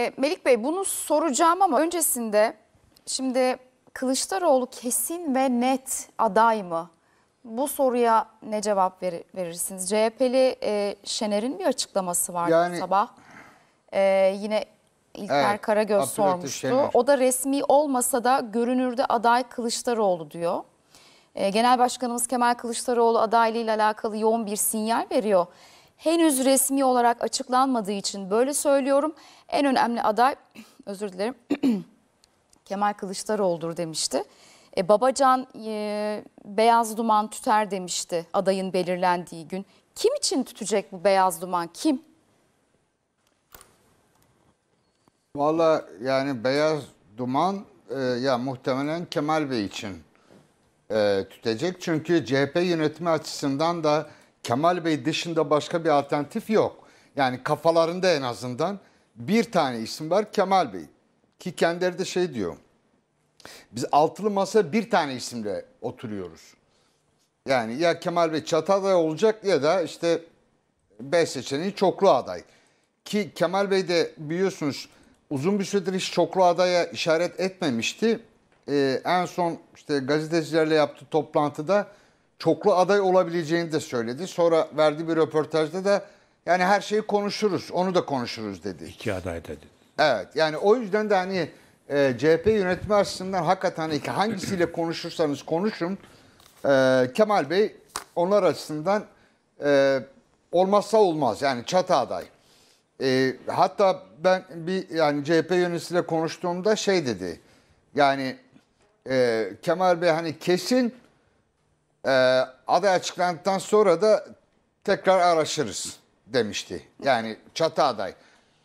Ee, Melik Bey bunu soracağım ama öncesinde şimdi Kılıçdaroğlu kesin ve net aday mı? Bu soruya ne cevap ver, verirsiniz? CHP'li e, Şener'in bir açıklaması vardı yani, sabah. E, yine İlker evet, Karagöz Abdülhattin sormuştu. Şener. O da resmi olmasa da görünürde aday Kılıçdaroğlu diyor. E, Genel Başkanımız Kemal Kılıçdaroğlu adaylığıyla alakalı yoğun bir sinyal veriyor henüz resmi olarak açıklanmadığı için böyle söylüyorum. En önemli aday özür dilerim Kemal Kılıçdaroğlu'dur demişti. E, Babacan e, beyaz duman tüter demişti adayın belirlendiği gün. Kim için tütecek bu beyaz duman? Kim? Valla yani beyaz duman e, ya muhtemelen Kemal Bey için e, tütecek. Çünkü CHP yönetimi açısından da Kemal Bey dışında başka bir alternatif yok. Yani kafalarında en azından bir tane isim var Kemal Bey. Ki kendileri de şey diyor. Biz altılı masa bir tane isimle oturuyoruz. Yani ya Kemal Bey çatı olacak ya da işte B seçeneği çoklu aday. Ki Kemal Bey de biliyorsunuz uzun bir süredir hiç çoklu adaya işaret etmemişti. Ee, en son işte gazetecilerle yaptığı toplantıda çoklu aday olabileceğini de söyledi. Sonra verdiği bir röportajda da yani her şeyi konuşuruz, onu da konuşuruz dedi. İki aday dedi. Evet yani o yüzden de hani e, CHP yönetimi açısından hakikaten iki, hani hangisiyle konuşursanız konuşun. E, Kemal Bey onlar açısından e, olmazsa olmaz yani çatı aday. E, hatta ben bir yani CHP yönetisiyle konuştuğumda şey dedi. Yani e, Kemal Bey hani kesin e, ee, aday açıklandıktan sonra da tekrar araşırız demişti. Yani çatı aday.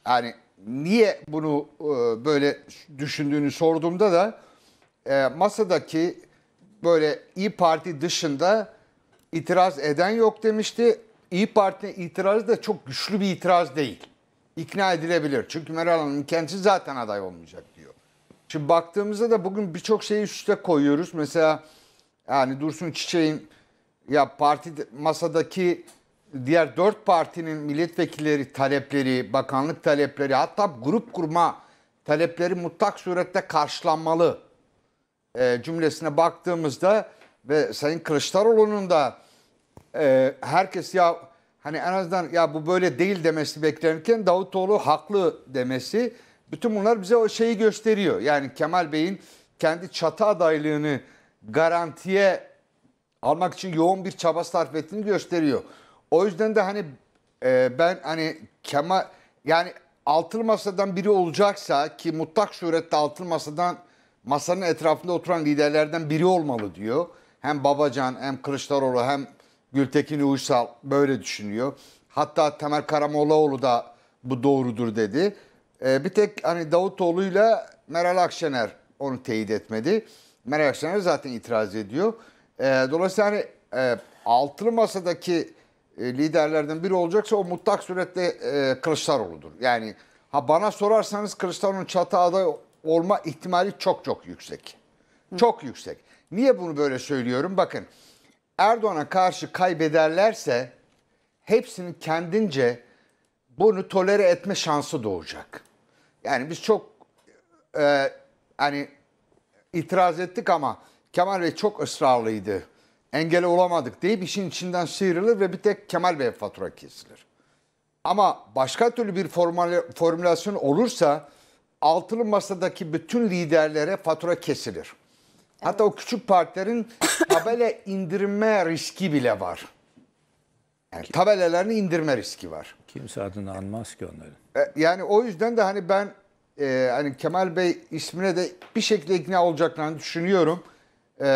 Yani niye bunu e, böyle düşündüğünü sorduğumda da e, masadaki böyle İyi Parti dışında itiraz eden yok demişti. İyi Parti itirazı da çok güçlü bir itiraz değil. İkna edilebilir. Çünkü Meral Hanım kendisi zaten aday olmayacak diyor. Şimdi baktığımızda da bugün birçok şeyi üste koyuyoruz. Mesela yani Dursun Çiçek'in ya parti masadaki diğer dört partinin milletvekilleri talepleri, bakanlık talepleri hatta grup kurma talepleri mutlak surette karşılanmalı e, cümlesine baktığımızda ve Sayın Kılıçdaroğlu'nun da e, herkes ya hani en azından ya bu böyle değil demesi beklenirken Davutoğlu haklı demesi bütün bunlar bize o şeyi gösteriyor. Yani Kemal Bey'in kendi çatı adaylığını garantiye almak için yoğun bir çaba sarf ettiğini gösteriyor. O yüzden de hani e, ben hani Kemal yani altın masadan biri olacaksa ki mutlak surette altın masadan masanın etrafında oturan liderlerden biri olmalı diyor. Hem Babacan hem Kılıçdaroğlu hem Gültekin Uysal böyle düşünüyor. Hatta Temel Karamollaoğlu da bu doğrudur dedi. Ee, bir tek hani Davutoğlu'yla Meral Akşener onu teyit etmedi. Meral Akşener zaten itiraz ediyor. E, dolayısıyla yani e, altılı masadaki e, liderlerden biri olacaksa o mutlak surette e, Kılıçdaroğlu'dur. Yani ha bana sorarsanız Kılıçdaroğlu'nun çatı aday olma ihtimali çok çok yüksek. Hı. Çok yüksek. Niye bunu böyle söylüyorum? Bakın Erdoğan'a karşı kaybederlerse hepsinin kendince bunu tolere etme şansı doğacak. Yani biz çok e, hani itiraz ettik ama Kemal Bey çok ısrarlıydı. Engel olamadık deyip işin içinden sıyrılır ve bir tek Kemal Bey fatura kesilir. Ama başka türlü bir formülasyon olursa altılı masadaki bütün liderlere fatura kesilir. Evet. Hatta o küçük partilerin tabela indirme riski bile var. Yani tabelalarını indirme riski var. Kimse adını anmaz ki onların. E, yani o yüzden de hani ben e, hani Kemal Bey ismine de bir şekilde ikna olacaklarını düşünüyorum. E,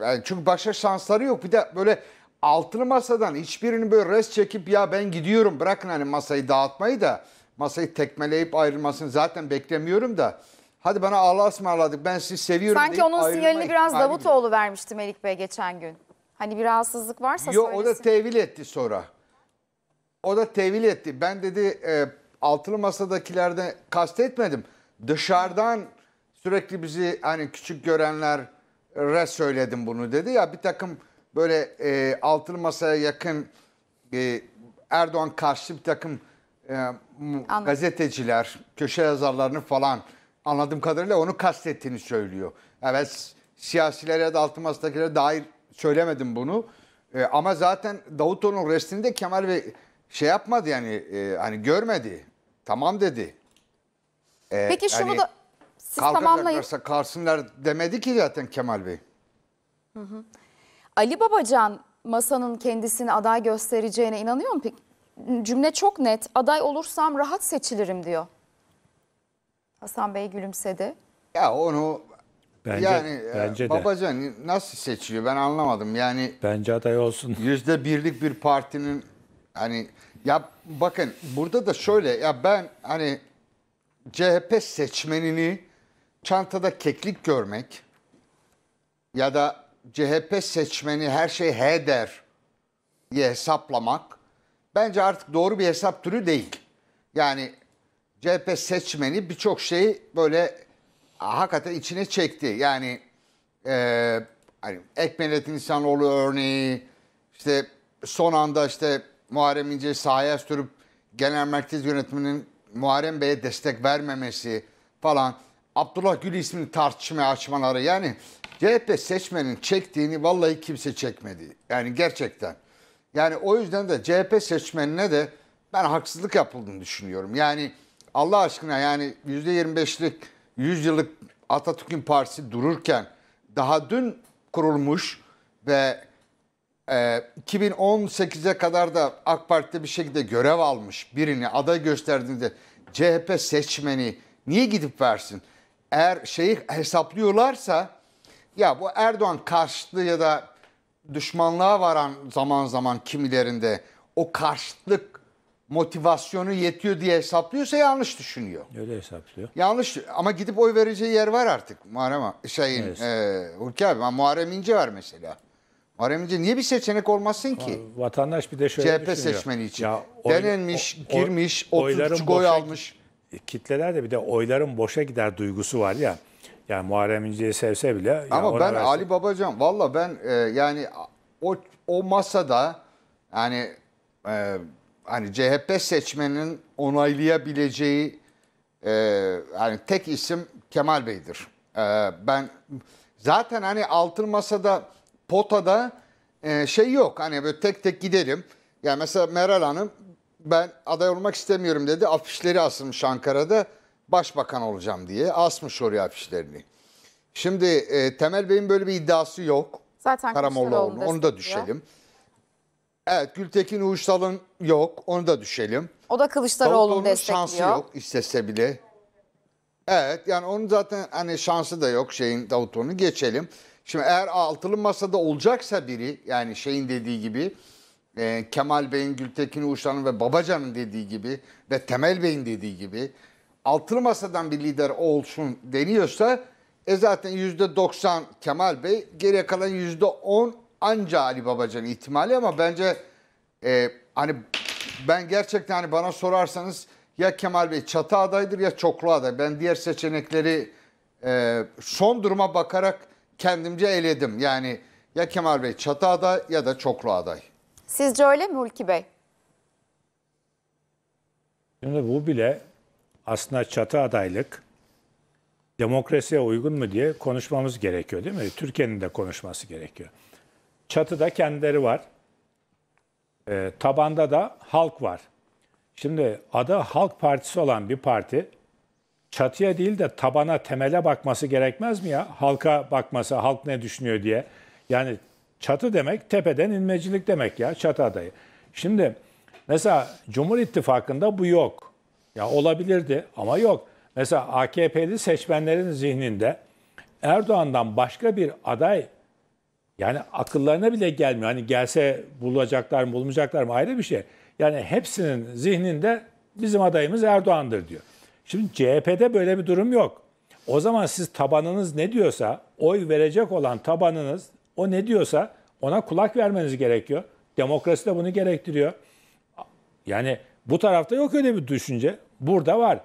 yani çünkü başka şansları yok. Bir de böyle altını masadan hiçbirini böyle res çekip ya ben gidiyorum bırakın hani masayı dağıtmayı da masayı tekmeleyip ayrılmasını zaten beklemiyorum da. Hadi bana Allah'a ısmarladık ben sizi seviyorum Sanki deyip onun sinyalini biraz Davutoğlu vermişti Melik Bey geçen gün. Hani bir rahatsızlık varsa Yo, Yok o da tevil etti sonra. O da tevil etti. Ben dedi e, altılı masadakilerde kastetmedim. Dışarıdan sürekli bizi hani küçük görenlere söyledim bunu dedi ya bir takım böyle e, altılı masaya yakın e, Erdoğan karşı bir takım e, gazeteciler, köşe yazarlarını falan anladığım kadarıyla onu kastettiğini söylüyor. Evet siyasilere ya da altı masadakilere dair söylemedim bunu. E, ama zaten Davutoğlu'nun restini de Kemal Bey şey yapmadı yani e, hani görmedi. Tamam dedi. Ee, Peki şunu yani, da siz tamamlayın. kalsınlar demedi ki zaten Kemal Bey. Hı hı. Ali Babacan masanın kendisini aday göstereceğine inanıyor mu? Cümle çok net. Aday olursam rahat seçilirim diyor. Hasan Bey gülümsedi. Ya onu bence, yani e, bence Babacan de. nasıl seçiyor? ben anlamadım. Yani bence aday olsun. Yüzde birlik bir partinin hani ya bakın burada da şöyle ya ben hani CHP seçmenini çantada keklik görmek ya da CHP seçmeni her şey H der diye hesaplamak bence artık doğru bir hesap türü değil. Yani CHP seçmeni birçok şeyi böyle hakikaten içine çekti. Yani e, hani Ekmelettin İnsanoğlu örneği işte son anda işte Muharrem İnce'yi sahaya sürüp genel merkez yönetiminin Muharrem Bey'e destek vermemesi falan. Abdullah Gül ismini tartışmaya açmaları yani CHP seçmenin çektiğini vallahi kimse çekmedi. Yani gerçekten. Yani o yüzden de CHP seçmenine de ben haksızlık yapıldığını düşünüyorum. Yani Allah aşkına yani %25'lik 100 yıllık Atatürk'ün partisi dururken daha dün kurulmuş ve ee, 2018'e kadar da AK Parti'de bir şekilde görev almış birini aday gösterdiğinde CHP seçmeni niye gidip versin? Eğer şeyi hesaplıyorlarsa ya bu Erdoğan karşıtı ya da düşmanlığa varan zaman zaman kimilerinde o karşıtlık motivasyonu yetiyor diye hesaplıyorsa yanlış düşünüyor. Öyle hesaplıyor. Yanlış ama gidip oy vereceği yer var artık Muharrem şeyin evet. e, Hulki abi Muharrem İnce var mesela. RMC niye bir seçenek olmasın ki? Vatandaş bir de şöyle CHP düşünüyor. seçmeni için. Ya oy, Denenmiş, o, o, girmiş, 30 oy almış. E, Kitlelerde bir de oyların boşa gider duygusu var ya. Yani Muharrem İnce'yi sevse bile. Ama ben verse... Ali Babacan valla ben e, yani o o masada yani e, hani CHP seçmenin onaylayabileceği e, yani tek isim Kemal Bey'dir. E, ben zaten hani altın masada potada e, şey yok. Hani böyle tek tek giderim Yani mesela Meral Hanım ben aday olmak istemiyorum dedi. Afişleri asılmış Ankara'da başbakan olacağım diye asmış oraya afişlerini. Şimdi e, Temel Bey'in böyle bir iddiası yok. Zaten Karamollaoğlu'nun onu da düşelim. Evet Gültekin Uysal'ın yok onu da düşelim. O da Kılıçdaroğlu'nu destekliyor. şansı yok istese bile. Evet yani onun zaten hani şansı da yok şeyin Davutoğlu'nu geçelim. Şimdi eğer altılı masada olacaksa biri yani şeyin dediği gibi e, Kemal Bey'in, Gültekin Uşan'ın ve Babacan'ın dediği gibi ve Temel Bey'in dediği gibi altılı masadan bir lider olsun deniyorsa e zaten %90 Kemal Bey geriye kalan %10 anca Ali Babacan ihtimali ama bence e, hani ben gerçekten hani bana sorarsanız ya Kemal Bey çatı adaydır ya çoklu aday. Ben diğer seçenekleri e, son duruma bakarak kendimce eledim. Yani ya Kemal Bey çatı aday ya da çoklu aday. Sizce öyle mi Hulki Bey? Şimdi bu bile aslında çatı adaylık demokrasiye uygun mu diye konuşmamız gerekiyor değil mi? Türkiye'nin de konuşması gerekiyor. Çatıda kendileri var. E, tabanda da halk var. Şimdi adı Halk Partisi olan bir parti çatıya değil de tabana, temele bakması gerekmez mi ya? Halka bakması, halk ne düşünüyor diye. Yani çatı demek tepeden inmecilik demek ya çatı adayı. Şimdi mesela Cumhur İttifakı'nda bu yok. Ya olabilirdi ama yok. Mesela AKP'li seçmenlerin zihninde Erdoğan'dan başka bir aday yani akıllarına bile gelmiyor. Hani gelse bulacaklar mı bulmayacaklar mı ayrı bir şey. Yani hepsinin zihninde bizim adayımız Erdoğan'dır diyor. Şimdi CHP'de böyle bir durum yok. O zaman siz tabanınız ne diyorsa, oy verecek olan tabanınız o ne diyorsa ona kulak vermeniz gerekiyor. Demokrasi de bunu gerektiriyor. Yani bu tarafta yok öyle bir düşünce. Burada var.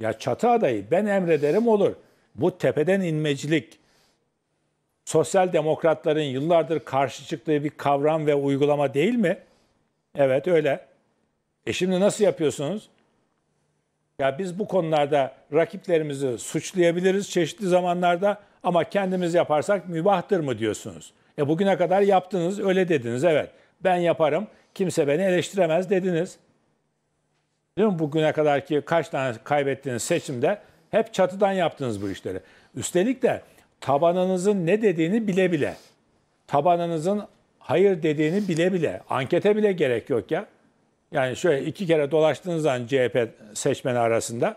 Ya çatı adayı ben emrederim olur. Bu tepeden inmecilik, sosyal demokratların yıllardır karşı çıktığı bir kavram ve uygulama değil mi? Evet öyle. E şimdi nasıl yapıyorsunuz? Ya biz bu konularda rakiplerimizi suçlayabiliriz çeşitli zamanlarda ama kendimiz yaparsak mübahtır mı diyorsunuz? E bugüne kadar yaptınız, öyle dediniz. Evet. Ben yaparım. Kimse beni eleştiremez dediniz. Değil mi? Bugüne kadar ki kaç tane kaybettiğiniz seçimde hep çatıdan yaptınız bu işleri. Üstelik de tabanınızın ne dediğini bile bile, tabanınızın hayır dediğini bile bile, ankete bile gerek yok ya. Yani şöyle iki kere dolaştığınız zaman CHP seçmeni arasında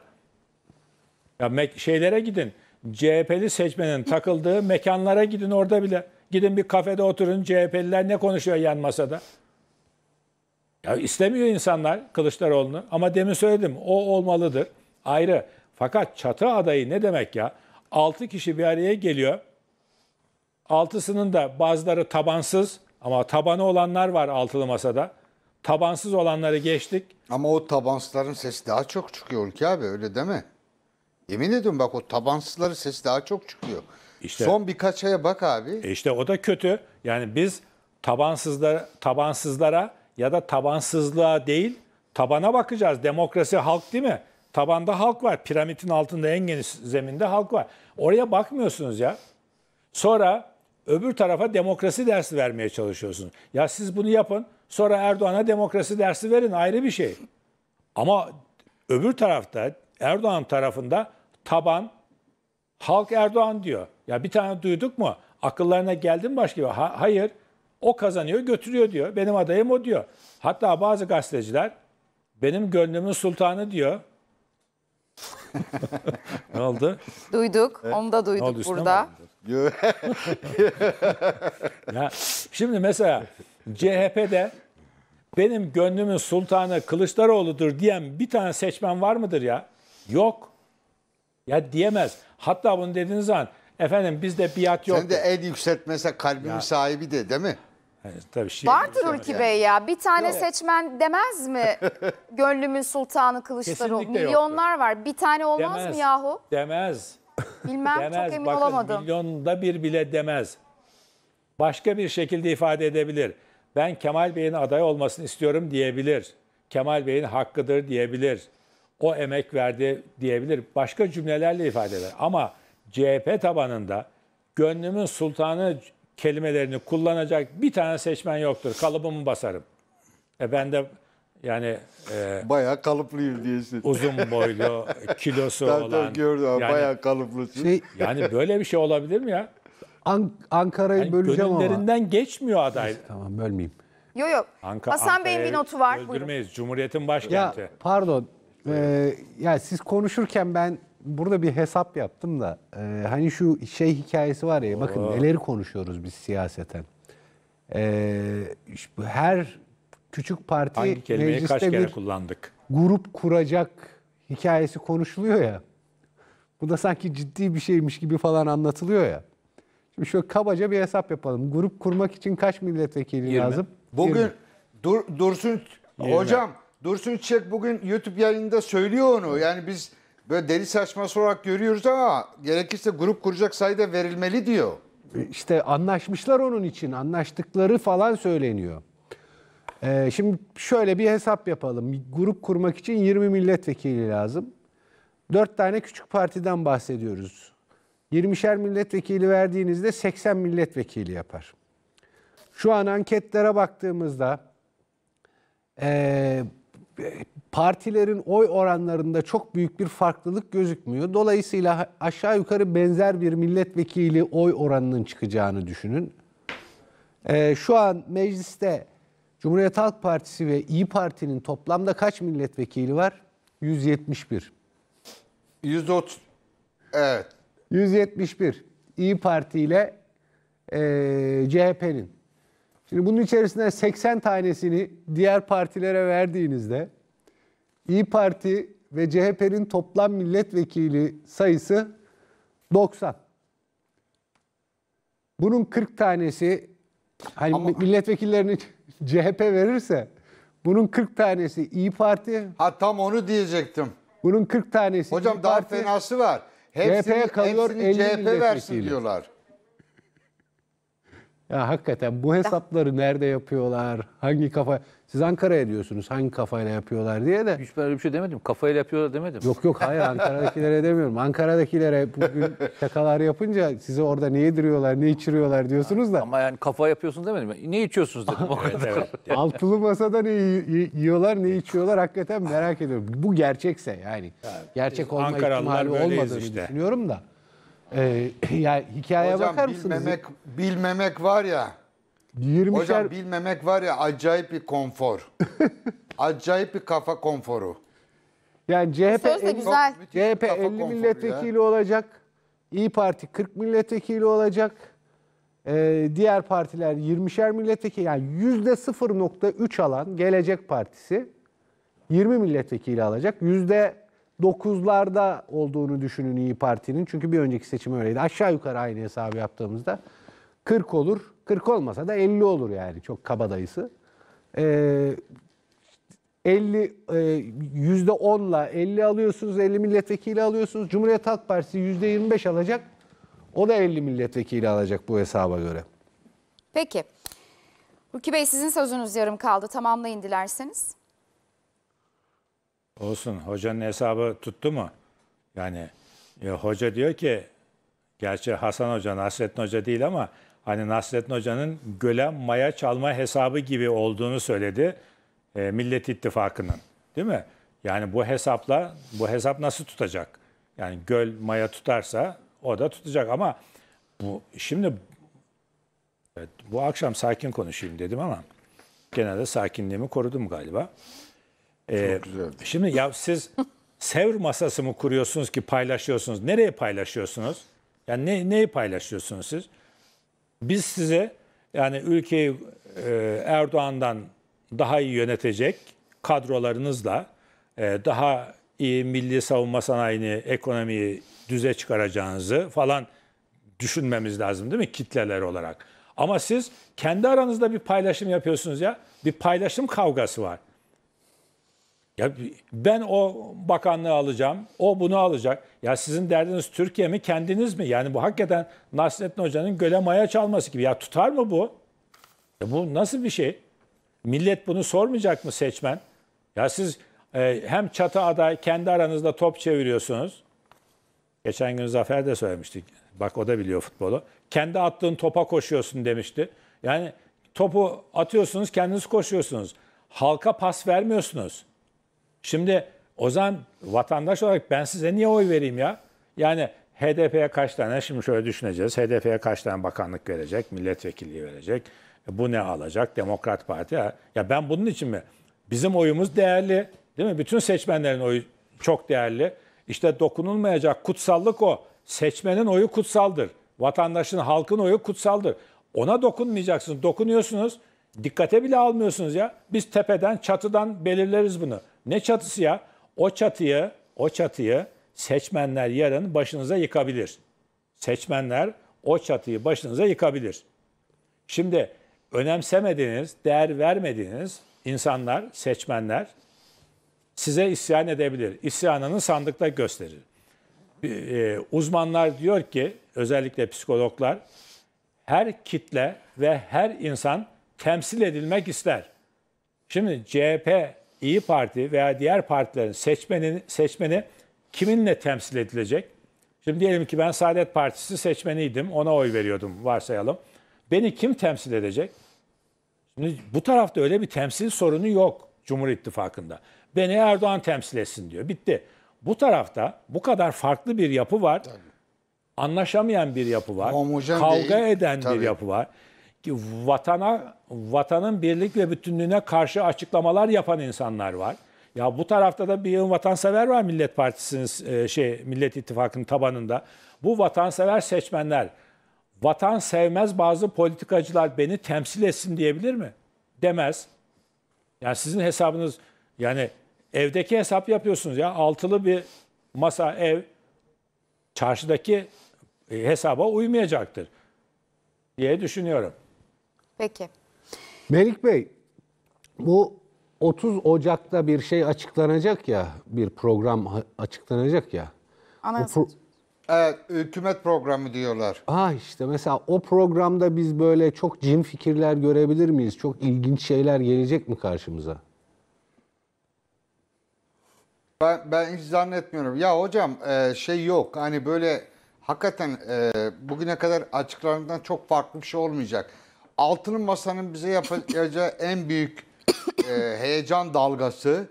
ya şeylere gidin. CHP'li seçmenin takıldığı mekanlara gidin orada bile. Gidin bir kafede oturun CHP'liler ne konuşuyor yan masada. Ya istemiyor insanlar Kılıçdaroğlu'nu ama demin söyledim o olmalıdır. Ayrı. Fakat çatı adayı ne demek ya? Altı kişi bir araya geliyor. Altısının da bazıları tabansız ama tabanı olanlar var altılı masada. Tabansız olanları geçtik. Ama o tabansızların sesi daha çok çıkıyor ki abi öyle deme. Yemin ediyorum bak o tabansızların sesi daha çok çıkıyor. İşte, Son birkaç aya bak abi. E işte o da kötü. Yani biz tabansızlara, tabansızlara ya da tabansızlığa değil tabana bakacağız. Demokrasi halk değil mi? Tabanda halk var. Piramitin altında en geniş zeminde halk var. Oraya bakmıyorsunuz ya. Sonra Öbür tarafa demokrasi dersi vermeye çalışıyorsunuz. Ya siz bunu yapın, sonra Erdoğan'a demokrasi dersi verin ayrı bir şey. Ama öbür tarafta Erdoğan tarafında taban halk Erdoğan diyor. Ya bir tane duyduk mu? Akıllarına geldi mi başka bir? Ha, hayır. O kazanıyor, götürüyor diyor. Benim adayım o diyor. Hatta bazı gazeteciler benim gönlümün sultanı diyor. ne oldu? Duyduk. Evet. Onu da duyduk oldu, burada. ya, şimdi mesela CHP'de benim gönlümün sultanı Kılıçdaroğlu'dur diyen bir tane seçmen var mıdır ya? Yok. Ya diyemez. Hatta bunu dediğiniz zaman efendim bizde biat yok. Sen de el yükseltmese kalbimin ya. sahibi de değil mi? Şey yani, tabii şey Vardır Ülki Bey ya. Bir tane yok. seçmen demez mi? Gönlümün sultanı Kılıçdaroğlu. Kesinlikle Milyonlar yoktur. var. Bir tane olmaz demez. mı yahu? Demez. Bilmem demez, çok emin bakın, olamadım. Milyonda bir bile demez. Başka bir şekilde ifade edebilir. Ben Kemal Bey'in aday olmasını istiyorum diyebilir. Kemal Bey'in hakkıdır diyebilir. O emek verdi diyebilir. Başka cümlelerle ifade eder. Ama CHP tabanında gönlümün sultanı kelimelerini kullanacak bir tane seçmen yoktur. Kalıbımı basarım. E ben de yani e, bayağı kalıplıyım diyesin. Uzun boylu, kilosu olan. Ben gördüm yani, bayağı kalıplısın. Şey, yani böyle bir şey olabilir mi ya? An- Ankara'yı yani böleceğim ama. Gönüllerinden geçmiyor aday. Neyse, tamam bölmeyeyim. Yok yok. Anka, Hasan Bey'in bir notu var. Öldürmeyiz. Cumhuriyet'in başkenti. Ya, pardon. Ee, ya siz konuşurken ben burada bir hesap yaptım da. E, hani şu şey hikayesi var ya. Oo. Bakın neleri konuşuyoruz biz siyaseten. Ee, her küçük parti Hangi kelimeyi mecliste kaç kere bir kullandık? grup kuracak hikayesi konuşuluyor ya. Bu da sanki ciddi bir şeymiş gibi falan anlatılıyor ya. Şimdi şöyle kabaca bir hesap yapalım. Grup kurmak için kaç milletvekili 20. lazım? Bugün 20. Dur, Dursun Yirmi. hocam Dursun Çiçek bugün YouTube yayında söylüyor onu. Yani biz böyle deli saçması olarak görüyoruz ama gerekirse grup kuracak sayıda verilmeli diyor. İşte anlaşmışlar onun için. Anlaştıkları falan söyleniyor. Ee, şimdi şöyle bir hesap yapalım. Grup kurmak için 20 milletvekili lazım. 4 tane küçük partiden bahsediyoruz. 20'şer milletvekili verdiğinizde 80 milletvekili yapar. Şu an anketlere baktığımızda e, partilerin oy oranlarında çok büyük bir farklılık gözükmüyor. Dolayısıyla aşağı yukarı benzer bir milletvekili oy oranının çıkacağını düşünün. E, şu an mecliste Cumhuriyet Halk Partisi ve İyi Parti'nin toplamda kaç milletvekili var? 171. 130. Evet. 171. İyi Parti ile e, CHP'nin. Şimdi bunun içerisinde 80 tanesini diğer partilere verdiğinizde İyi Parti ve CHP'nin toplam milletvekili sayısı 90. Bunun 40 tanesi hani Ama... milletvekillerinin CHP verirse bunun 40 tanesi İyi Parti. Ha tam onu diyecektim. Bunun 40 tanesi Hocam İYİ daha Parti, fenası var. Hepsini, CHP kalıyor hepsini CHP versin diyorlar. Ya hakikaten bu hesapları nerede yapıyorlar? Hangi kafa? Siz Ankara'ya diyorsunuz hangi kafayla yapıyorlar diye de. Hiç ben bir şey demedim. Kafayla yapıyorlar demedim. Yok yok hayır Ankara'dakilere demiyorum. Ankara'dakilere bugün şakalar yapınca size orada ne yediriyorlar, ne içiriyorlar diyorsunuz da. Ama yani kafa yapıyorsunuz demedim. Ne içiyorsunuz dedim o kadar. Altılı masada ne yiyorlar, ne içiyorlar hakikaten merak ediyorum. Bu gerçekse yani. Gerçek olma Ankaralılar ihtimali böyleyiz olmadığını işte. düşünüyorum da. Ee, ya hikayeye Hocam bakar mısınız? bilmemek, bilmemek var ya. 20'şer Hocam bilmemek var ya acayip bir konfor. acayip bir kafa konforu. yani CHP Söz de 50 güzel. CHP 50 konforu ya. olacak. İyi Parti 40 milletvekili olacak. Ee, diğer partiler 20'şer milletvekili yani %0.3 alan Gelecek Partisi 20 milletvekili alacak. Yüzde 9'larda olduğunu düşünün İyi Parti'nin. Çünkü bir önceki seçim öyleydi. Aşağı yukarı aynı hesabı yaptığımızda 40 olur. 40 olmasa da 50 olur yani çok kabadayısı. Ee, 50 e, yüzde 10'la 50 alıyorsunuz, 50 milletvekili alıyorsunuz. Cumhuriyet Halk Partisi yüzde 25 alacak. O da 50 milletvekili alacak bu hesaba göre. Peki. Ruki Bey sizin sözünüz yarım kaldı. Tamamlayın dilerseniz. Olsun. Hocanın hesabı tuttu mu? Yani ya e, hoca diyor ki gerçi Hasan Hoca Nasrettin Hoca değil ama hani Nasrettin Hoca'nın göle maya çalma hesabı gibi olduğunu söyledi. E, Millet İttifakı'nın. Değil mi? Yani bu hesapla bu hesap nasıl tutacak? Yani göl maya tutarsa o da tutacak ama bu şimdi evet, bu akşam sakin konuşayım dedim ama genelde sakinliğimi korudum galiba. Ee, şimdi ya siz sevr masası mı kuruyorsunuz ki paylaşıyorsunuz? Nereye paylaşıyorsunuz? Yani ne, neyi paylaşıyorsunuz siz? Biz size yani ülkeyi e, Erdoğan'dan daha iyi yönetecek kadrolarınızla e, daha iyi milli savunma sanayini, ekonomiyi düze çıkaracağınızı falan düşünmemiz lazım değil mi kitleler olarak? Ama siz kendi aranızda bir paylaşım yapıyorsunuz ya. Bir paylaşım kavgası var. Ya ben o bakanlığı alacağım, o bunu alacak. Ya sizin derdiniz Türkiye mi, kendiniz mi? Yani bu hakikaten Nasrettin Hoca'nın göle maya çalması gibi. Ya tutar mı bu? Ya bu nasıl bir şey? Millet bunu sormayacak mı seçmen? Ya siz e, hem çatı aday kendi aranızda top çeviriyorsunuz. Geçen gün Zafer de söylemişti. Bak o da biliyor futbolu. Kendi attığın topa koşuyorsun demişti. Yani topu atıyorsunuz, kendiniz koşuyorsunuz. Halka pas vermiyorsunuz. Şimdi o zaman vatandaş olarak ben size niye oy vereyim ya? Yani HDP'ye kaç tane şimdi şöyle düşüneceğiz. HDP'ye kaç tane bakanlık verecek, milletvekilliği verecek. E, bu ne alacak? Demokrat Parti. Ya, ya ben bunun için mi? Bizim oyumuz değerli. Değil mi? Bütün seçmenlerin oyu çok değerli. İşte dokunulmayacak kutsallık o. Seçmenin oyu kutsaldır. Vatandaşın, halkın oyu kutsaldır. Ona dokunmayacaksınız. Dokunuyorsunuz. Dikkate bile almıyorsunuz ya. Biz tepeden, çatıdan belirleriz bunu. Ne çatısı ya? O çatıyı, o çatıyı seçmenler yarın başınıza yıkabilir. Seçmenler o çatıyı başınıza yıkabilir. Şimdi önemsemediğiniz, değer vermediğiniz insanlar, seçmenler size isyan edebilir. İsyanını sandıkta gösterir. Ee, uzmanlar diyor ki, özellikle psikologlar, her kitle ve her insan temsil edilmek ister. Şimdi CHP İyi Parti veya diğer partilerin seçmeni, seçmeni kiminle temsil edilecek? Şimdi diyelim ki ben Saadet Partisi seçmeniydim, ona oy veriyordum varsayalım. Beni kim temsil edecek? Şimdi bu tarafta öyle bir temsil sorunu yok Cumhur İttifakı'nda. Beni Erdoğan temsil etsin diyor. Bitti. Bu tarafta bu kadar farklı bir yapı var. Tabii. Anlaşamayan bir yapı var. Homojen kavga değil. eden Tabii. bir yapı var ki vatana, vatanın birlik ve bütünlüğüne karşı açıklamalar yapan insanlar var. Ya bu tarafta da bir vatansever var Millet Partisi'nin e, şey Millet İttifakı'nın tabanında. Bu vatansever seçmenler vatan sevmez bazı politikacılar beni temsil etsin diyebilir mi? Demez. Yani sizin hesabınız yani evdeki hesap yapıyorsunuz ya altılı bir masa ev çarşıdaki e, hesaba uymayacaktır diye düşünüyorum. Peki. Melik Bey, bu 30 Ocak'ta bir şey açıklanacak ya, bir program açıklanacak ya. Anayasa. Pro- evet, hükümet programı diyorlar. Ha işte mesela o programda biz böyle çok cin fikirler görebilir miyiz? Çok ilginç şeyler gelecek mi karşımıza? Ben, ben hiç zannetmiyorum. Ya hocam e, şey yok. Hani böyle hakikaten e, bugüne kadar açıklarından çok farklı bir şey olmayacak altının masanın bize yapacağı en büyük e, heyecan dalgası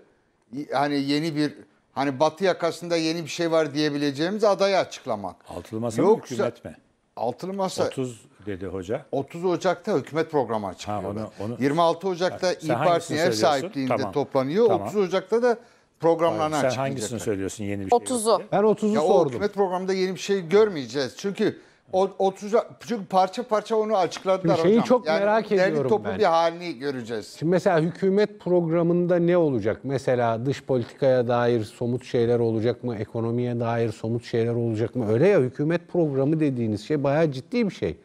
hani yeni bir hani batı yakasında yeni bir şey var diyebileceğimiz adayı açıklamak. Altılı masa Yoksa, mı hükümet mi? Altılı masa. 30 dedi hoca. 30 Ocak'ta hükümet programı açıklıyor. Onu, onu, 26 Ocak'ta İYİ Parti'nin ev sahipliğinde tamam. toplanıyor. Tamam. 30 Ocak'ta da programlarını Hayır, sen hangisini söylüyorsun yeni bir şey? 30'u. Ben 30'u sordum. O hükümet programında yeni bir şey görmeyeceğiz. Çünkü o, oturacak, çünkü parça parça onu açıkladılar Şimdi şeyi hocam. çok yani merak ediyorum toplu ben. bir halini göreceğiz. Şimdi mesela hükümet programında ne olacak? Mesela dış politikaya dair somut şeyler olacak mı? Ekonomiye dair somut şeyler olacak mı? Öyle ya hükümet programı dediğiniz şey bayağı ciddi bir şey.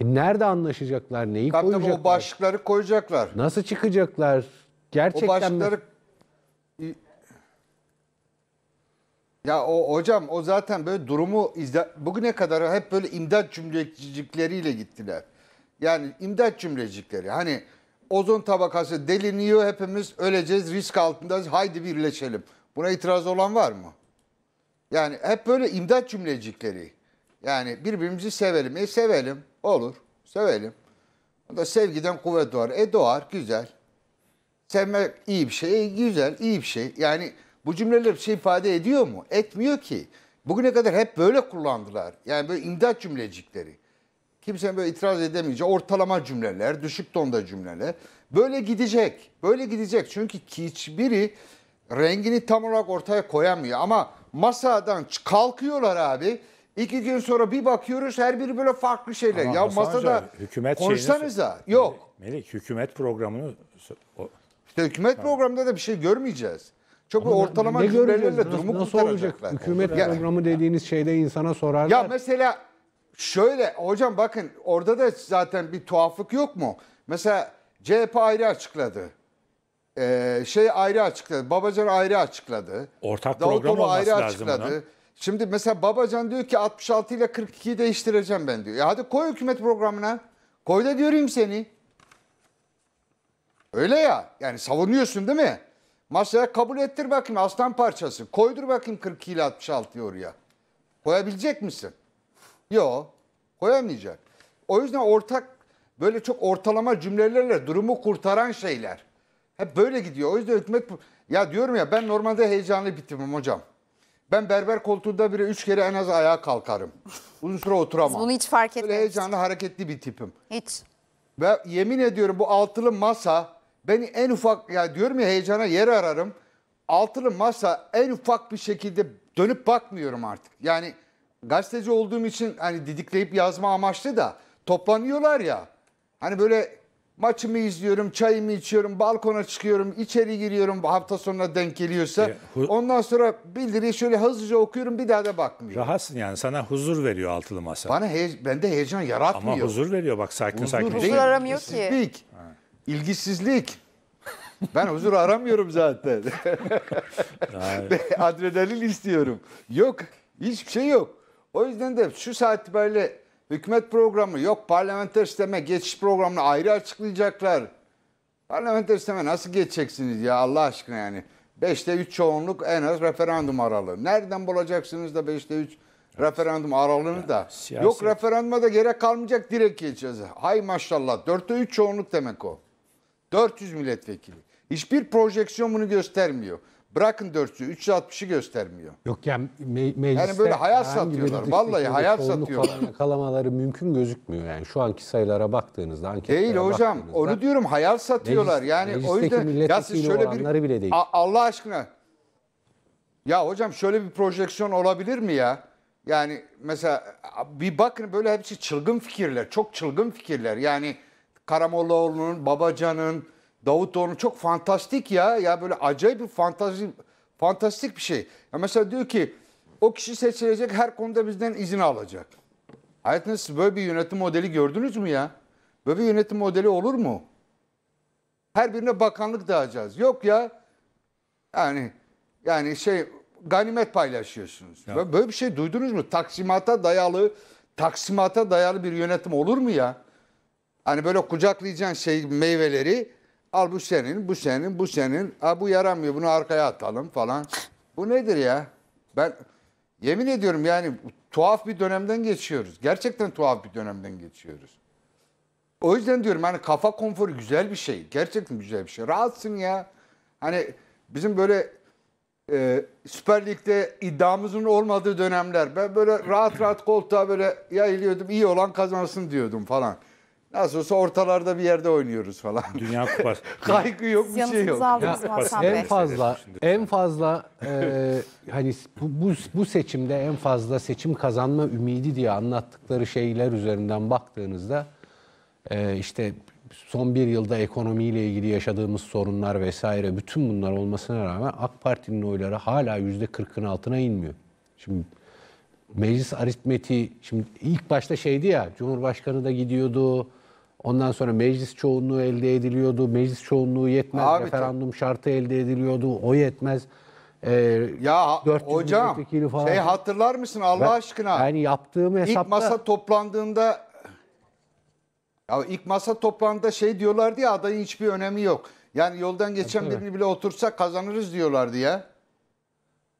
E nerede anlaşacaklar? Neyi Tabii koyacaklar? Tabii o başlıkları koyacaklar. Nasıl çıkacaklar? Gerçekten o başlıkları mi? Ya o hocam o zaten böyle durumu izle bugüne kadar hep böyle imdat cümlecikleriyle gittiler. Yani imdat cümlecikleri. Hani ozon tabakası deliniyor hepimiz öleceğiz risk altındayız haydi birleşelim. Buna itiraz olan var mı? Yani hep böyle imdat cümlecikleri. Yani birbirimizi sevelim. E sevelim olur sevelim. O da sevgiden kuvvet doğar. E doğar güzel. Sevmek iyi bir şey. E, güzel iyi bir şey. Yani bu cümleler bir şey ifade ediyor mu? Etmiyor ki. Bugüne kadar hep böyle kullandılar. Yani böyle imdat cümlecikleri. Kimsenin böyle itiraz edemeyeceği ortalama cümleler, düşük tonda cümleler. Böyle gidecek. Böyle gidecek. Çünkü hiçbiri rengini tam olarak ortaya koyamıyor. Ama masadan kalkıyorlar abi. İki gün sonra bir bakıyoruz her biri böyle farklı şeyler. Ama ya Hasan masada Hoca, hükümet konuşsanıza. Şeyini... Yok. Melik, hükümet programını... İşte hükümet tamam. programında da bir şey görmeyeceğiz. Çok Ama ortalama ne durumu Nasıl olacak? Hükümet Ya- programı dediğiniz şeyde insana sorarlar. Ya mesela şöyle hocam bakın orada da zaten bir tuhaflık yok mu? Mesela CHP ayrı açıkladı. Ee, şey ayrı açıkladı. Babacan ayrı açıkladı. Ortak program olması lazım Şimdi mesela Babacan diyor ki 66 ile 42'yi değiştireceğim ben diyor. Ya hadi koy hükümet programına. Koy da göreyim seni. Öyle ya. Yani savunuyorsun değil mi? Masaya kabul ettir bakayım aslan parçası. Koydur bakayım 42 ile 66'yı oraya. Koyabilecek misin? Yok. Koyamayacak. O yüzden ortak böyle çok ortalama cümlelerle durumu kurtaran şeyler. Hep böyle gidiyor. O yüzden hükümet... Ya diyorum ya ben normalde heyecanlı bitimim hocam. Ben berber koltuğunda bile üç kere en az ayağa kalkarım. Uzun süre oturamam. Biz bunu hiç fark etmez. Böyle heyecanlı hareketli bir tipim. Hiç. Ve yemin ediyorum bu altılı masa Beni en ufak ya diyorum ya heyecana yer ararım. Altılı masa en ufak bir şekilde dönüp bakmıyorum artık. Yani gazeteci olduğum için hani didikleyip yazma amaçlı da toplanıyorlar ya. Hani böyle maçımı izliyorum, çayımı içiyorum, balkona çıkıyorum, içeri giriyorum hafta sonuna denk geliyorsa. E, Ondan sonra bildiriyi şöyle hızlıca okuyorum bir daha da bakmıyorum. Rahatsın yani sana huzur veriyor altılı masa. Bana he bende heyecan yaratmıyor. Ama huzur veriyor bak sakin huzur, sakin. Huzur şey. aramıyor ki. Kesinlik. Evet. İlgisizlik. Ben huzur aramıyorum zaten. Adrenalin istiyorum. Yok. Hiçbir şey yok. O yüzden de şu saat itibariyle hükümet programı yok parlamenter sisteme geçiş programını ayrı açıklayacaklar. Parlamenter sisteme nasıl geçeceksiniz ya Allah aşkına yani. 5'te 3 çoğunluk en az referandum aralığı. Nereden bulacaksınız da 5'te 3 referandum aralığını da? Yok referanduma da gerek kalmayacak direkt geçeceğiz. Hay maşallah 4'te 3 çoğunluk demek o. 400 milletvekili. Hiçbir projeksiyon bunu göstermiyor. Bırakın 400'ü 360'ı göstermiyor. Yok yani me mecliste yani böyle hayat satıyorlar. Vallahi hayat satıyorlar. yakalamaları mümkün gözükmüyor yani şu anki sayılara baktığınızda anketlere Değil hocam. Onu diyorum hayal satıyorlar. yani o yüzden ya siz şöyle bir bile değil. Allah aşkına ya hocam şöyle bir projeksiyon olabilir mi ya? Yani mesela bir bakın böyle hepsi çılgın fikirler. Çok çılgın fikirler. Yani Karamollaoğlu'nun, Babacan'ın, Davutoğlu'nun çok fantastik ya. Ya böyle acayip bir fantazi, fantastik bir şey. Ya mesela diyor ki o kişi seçilecek her konuda bizden izin alacak. Hayatınız böyle bir yönetim modeli gördünüz mü ya? Böyle bir yönetim modeli olur mu? Her birine bakanlık dağıtacağız. Yok ya. Yani yani şey ganimet paylaşıyorsunuz. Ya. Böyle bir şey duydunuz mu? Taksimata dayalı taksimata dayalı bir yönetim olur mu ya? Hani böyle kucaklayacaksın şey meyveleri. Al bu senin, bu senin, bu senin. A bu yaramıyor bunu arkaya atalım falan. Bu nedir ya? Ben yemin ediyorum yani tuhaf bir dönemden geçiyoruz. Gerçekten tuhaf bir dönemden geçiyoruz. O yüzden diyorum hani kafa konforu güzel bir şey. Gerçekten güzel bir şey. Rahatsın ya. Hani bizim böyle e, Süper Lig'de iddiamızın olmadığı dönemler. Ben böyle rahat rahat koltuğa böyle yayılıyordum. İyi olan kazansın diyordum falan. Nasıl olsa ortalarda bir yerde oynuyoruz falan. Dünya Kupası. Kaygı yok bir şey yok. aldınız En fazla en fazla e, hani bu, bu bu seçimde en fazla seçim kazanma ümidi diye anlattıkları şeyler üzerinden baktığınızda e, işte son bir yılda ekonomiyle ilgili yaşadığımız sorunlar vesaire bütün bunlar olmasına rağmen AK Parti'nin oyları hala yüzde 40'ın altına inmiyor. Şimdi meclis aritmeti şimdi ilk başta şeydi ya Cumhurbaşkanı da gidiyordu Ondan sonra meclis çoğunluğu elde ediliyordu. Meclis çoğunluğu yetmez. Abi, referandum tabii. şartı elde ediliyordu. O yetmez. Ee, ya hocam falan. şey hatırlar mısın Allah ben, aşkına? Yani yaptığım hesapta... İlk masa toplandığında ya ilk masa toplantında şey diyorlardı ya adayın hiçbir önemi yok. Yani yoldan geçen birini bile otursak kazanırız diyorlardı ya.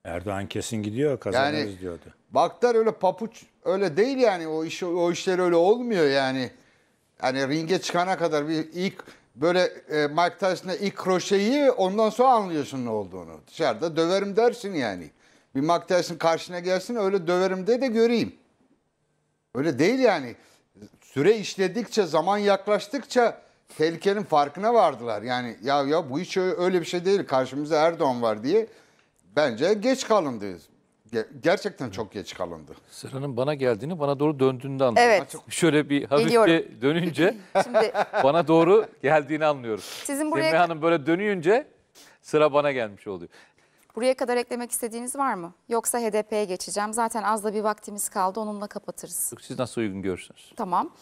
Erdoğan kesin gidiyor kazanırız yani, diyordu. Baklar öyle papuç öyle değil yani o iş o işler öyle olmuyor yani. Yani ringe çıkana kadar bir ilk böyle e, Mike Tyson'a ilk kroşeyi ondan sonra anlıyorsun ne olduğunu. Dışarıda döverim dersin yani. Bir Mike Tyson karşına gelsin öyle döverim de de göreyim. Öyle değil yani. Süre işledikçe, zaman yaklaştıkça tehlikenin farkına vardılar. Yani ya ya bu hiç öyle bir şey değil. karşımıza Erdoğan var diye bence geç kalındıyız gerçekten çok geç kalındı. Sıranın bana geldiğini bana doğru döndüğünde anladım. Evet. Şöyle bir hafif dönünce Şimdi bana doğru geldiğini anlıyorum. Sizin buraya- Semih Hanım böyle dönünce sıra bana gelmiş oluyor. buraya kadar eklemek istediğiniz var mı? Yoksa HDP'ye geçeceğim. Zaten az da bir vaktimiz kaldı. Onunla kapatırız. Siz nasıl uygun görürsünüz? Tamam.